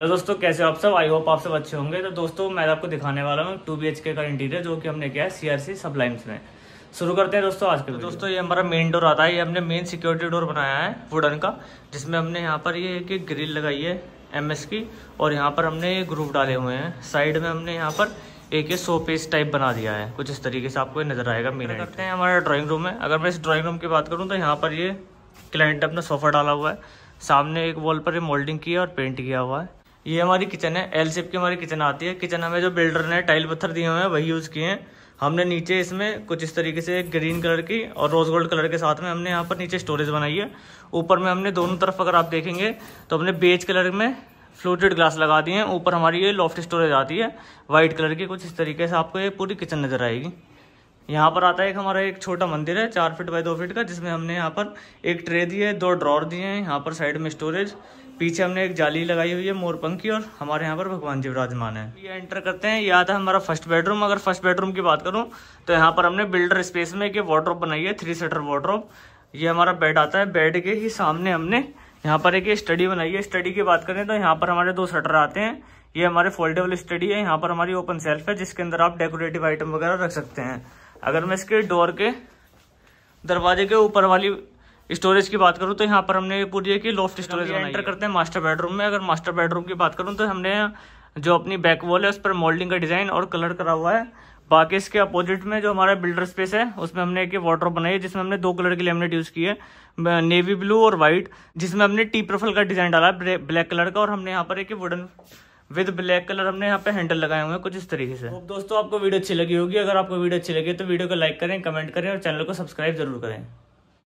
तो दोस्तों कैसे आप सब आई होप आप सब अच्छे होंगे तो दोस्तों मैं आपको दिखाने वाला हूँ टू बी का इंटीरियर जो कि हमने किया है सी आर सी में शुरू करते हैं दोस्तों आज के तो दोस्तों ये हमारा मेन डोर आता है ये हमने मेन सिक्योरिटी डोर बनाया है वुडन का जिसमें हमने यहाँ पर ये एक ग्रिल लगाई है एम की और यहाँ पर हमने ये ग्रुप डाले हुए हैं साइड में हमने यहाँ पर एक ये सो पेस टाइप बना दिया है कुछ इस तरीके से आपको नजर आएगा मेन करते हैं हमारा ड्राॅइंग रूम है अगर मैं इस ड्राॅइंग रूम की बात करूँ तो यहाँ पर ये क्लाइंट अपना सोफा डाला हुआ है सामने एक वॉल पर ये मोल्डिंग किया और पेंट किया हुआ है ये हमारी किचन है एल शेप की हमारी किचन आती है किचन हमें जो बिल्डर ने टाइल पत्थर दिए हुए हैं वही यूज़ किए हैं हमने नीचे इसमें कुछ इस तरीके से ग्रीन कलर की और रोज़ गोल्ड कलर के साथ में हमने यहाँ पर नीचे स्टोरेज बनाई है ऊपर में हमने दोनों तरफ अगर आप देखेंगे तो हमने बेज कलर में फ्लोटेड ग्लास लगा दिए हैं ऊपर हमारी ये लॉफ्ट स्टोरेज आती है वाइट कलर की कुछ इस तरीके से आपको ये पूरी किचन नज़र आएगी यहाँ पर आता है एक हमारा एक छोटा मंदिर है चार फीट बाय दो फीट का जिसमें हमने यहाँ पर एक ट्रे दिए है दो ड्रॉर दिए हैं यहाँ पर साइड में स्टोरेज पीछे हमने एक जाली लगाई हुई है मोरपंख की और हमारे यहाँ पर भगवान जी विराजमान है ये एंटर करते हैं ये आता है हमारा फर्स्ट बेडरूम अगर फर्स्ट बेडरूम की बात करूँ तो यहाँ पर हमने बिल्डर स्पेस में एक वार्ड्रोप बनाई है थ्री सीटर वार्ड्रोप ये हमारा बेड आता है बेड के ही सामने हमने यहाँ पर एक स्टडी बनाई है स्टडी की बात करें तो यहाँ पर हमारे दो शटर आते हैं ये हमारे फोल्डेबल स्टडी है यहाँ पर हमारी ओपन सेल्फ है जिसके अंदर आप डेकोरेटिव आइटम वगैरह रख सकते हैं अगर मैं इसके डोर के दरवाजे के ऊपर वाली स्टोरेज की बात करूँ तो यहाँ पर हमने पूरी है कि लॉफ्ट स्टोरेज एंटर करते हैं मास्टर बेडरूम में अगर मास्टर बेडरूम की बात करूँ तो हमने जो अपनी बैक वॉल है उस पर मोल्डिंग का डिज़ाइन और कलर करा हुआ है बाकी इसके अपोजिट में जो हमारा बिल्डर स्पेस है उसमें हमने एक वाटर बनाई है जिसमें हमने दो कलर की लेमनेट यूज़ की है नेवी ब्लू और वाइट जिसमें हमने टी प्रफल का डिज़ाइन डाला है ब्लैक कलर का और हमने यहाँ पर एक वुडन विद ब्लैक कलर हमने यहाँ पे हैंडल लगाए हुए हैं कुछ इस तरीके से तो दोस्तों आपको वीडियो अच्छी लगी होगी अगर आपको वीडियो अच्छी लगी तो वीडियो को लाइक करें कमेंट करें और चैनल को सब्सक्राइब जरूर करें